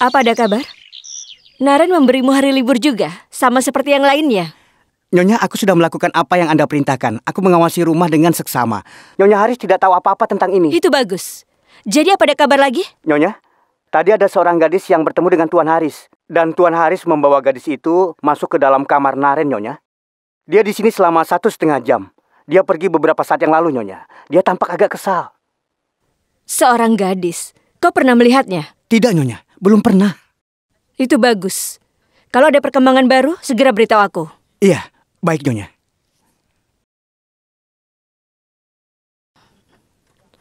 Apa ada kabar? Naren memberimu hari libur juga, sama seperti yang lainnya. Nyonya, aku sudah melakukan apa yang Anda perintahkan. Aku mengawasi rumah dengan seksama. Nyonya Haris tidak tahu apa-apa tentang ini. Itu bagus. Jadi apa ada kabar lagi? Nyonya, tadi ada seorang gadis yang bertemu dengan Tuan Haris. Dan Tuan Haris membawa gadis itu masuk ke dalam kamar Naren, Nyonya. Dia di sini selama satu setengah jam. Dia pergi beberapa saat yang lalu, Nyonya. Dia tampak agak kesal. Seorang gadis. Kau pernah melihatnya? Tidak, Nyonya. Belum pernah. Itu bagus. Kalau ada perkembangan baru, segera beritahu aku. Iya, baik Nyonya.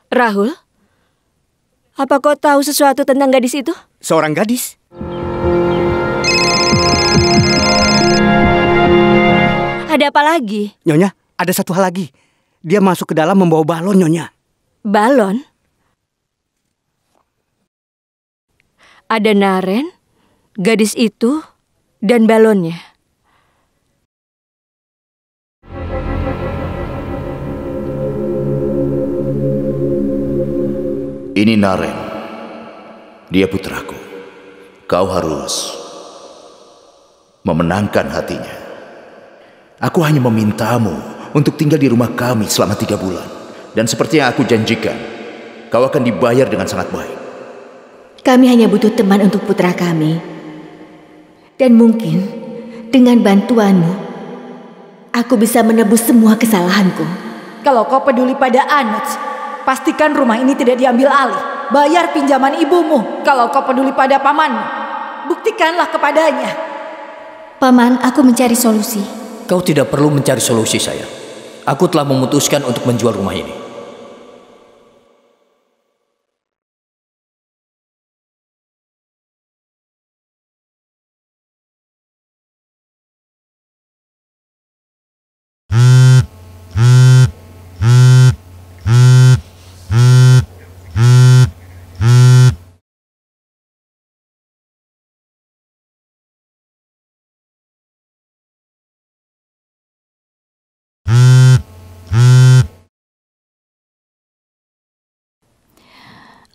Rahul, apa kau tahu sesuatu tentang gadis itu? Seorang gadis? Ada apa lagi? Nyonya, ada satu hal lagi. Dia masuk ke dalam membawa balon, Nyonya. Balon? Ada Naren, gadis itu, dan balonnya. Ini Naren. Dia putraku. Kau harus memenangkan hatinya. Aku hanya memintamu untuk tinggal di rumah kami selama tiga bulan. Dan seperti yang aku janjikan, kau akan dibayar dengan sangat baik. Kami hanya butuh teman untuk putra kami. Dan mungkin dengan bantuanmu, aku bisa menebus semua kesalahanku. Kalau kau peduli pada Anuj, pastikan rumah ini tidak diambil alih. Bayar pinjaman ibumu kalau kau peduli pada paman, Buktikanlah kepadanya. Paman, aku mencari solusi. Kau tidak perlu mencari solusi, saya. Aku telah memutuskan untuk menjual rumah ini.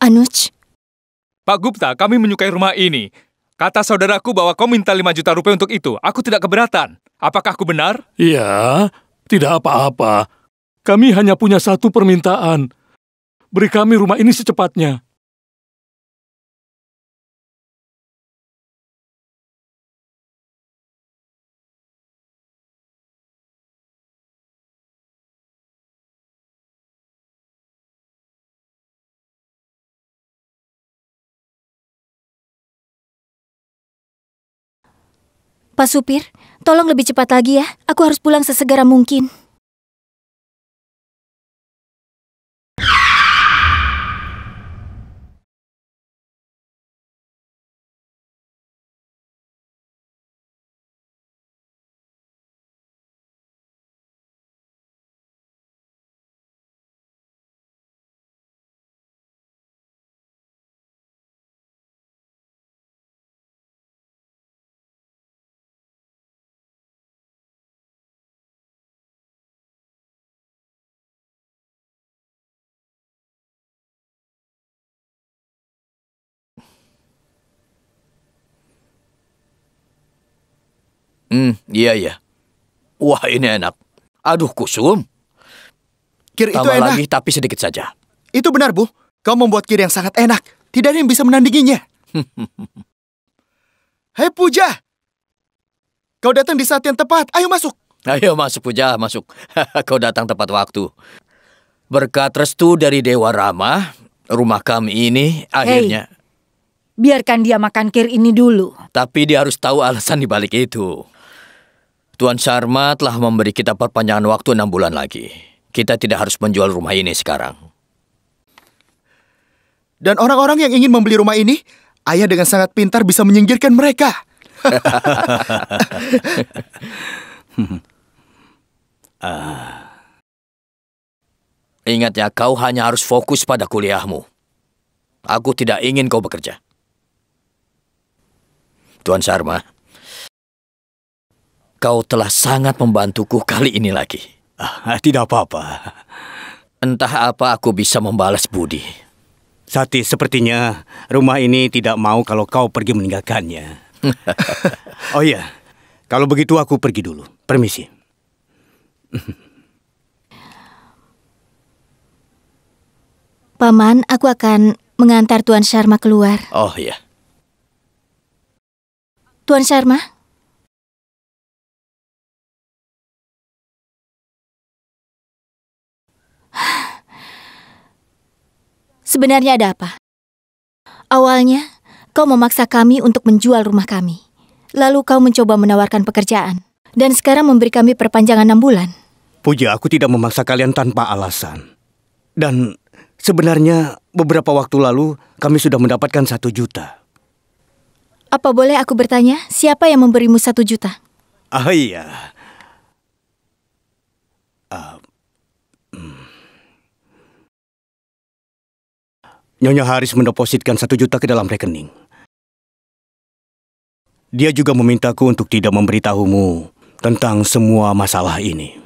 Anuj? Pak Gupta, kami menyukai rumah ini. Kata saudaraku bahwa kau minta 5 juta rupiah untuk itu. Aku tidak keberatan. Apakah aku benar? Iya, tidak apa-apa. Kami hanya punya satu permintaan. Beri kami rumah ini secepatnya. Pak Supir, tolong lebih cepat lagi ya. Aku harus pulang sesegera mungkin. Hmm, iya ya. Wah, ini enak. Aduh, kusum. Kir itu Tambah enak. lagi tapi sedikit saja. Itu benar, Bu. Kau membuat kir yang sangat enak. Tidak ada yang bisa menandinginya. Hei Puja, kau datang di saat yang tepat. Ayo masuk. Ayo masuk Puja, masuk. kau datang tepat waktu. Berkat restu dari Dewa Rama, rumah kami ini akhirnya... Hey, biarkan dia makan kir ini dulu. Tapi dia harus tahu alasan dibalik itu. Tuan Sharma telah memberi kita perpanjangan waktu enam bulan lagi. Kita tidak harus menjual rumah ini sekarang. Dan orang-orang yang ingin membeli rumah ini, ayah dengan sangat pintar bisa menyingkirkan mereka. uh. Ingat ya, kau hanya harus fokus pada kuliahmu. Aku tidak ingin kau bekerja. Tuan Sharma, Kau telah sangat membantuku kali ini lagi. Ah, tidak apa-apa. Entah apa aku bisa membalas budi. Sati, sepertinya rumah ini tidak mau kalau kau pergi meninggalkannya. oh iya, kalau begitu aku pergi dulu. Permisi. Paman, aku akan mengantar Tuan Sharma keluar. Oh iya. Tuan Sharma? Sebenarnya ada apa? Awalnya, kau memaksa kami untuk menjual rumah kami. Lalu kau mencoba menawarkan pekerjaan. Dan sekarang memberi kami perpanjangan enam bulan. Puja, aku tidak memaksa kalian tanpa alasan. Dan sebenarnya beberapa waktu lalu kami sudah mendapatkan satu juta. Apa boleh aku bertanya, siapa yang memberimu satu juta? Ah iya. Uh, Nyonya Haris mendepositkan satu juta ke dalam rekening. Dia juga memintaku untuk tidak memberitahumu tentang semua masalah ini.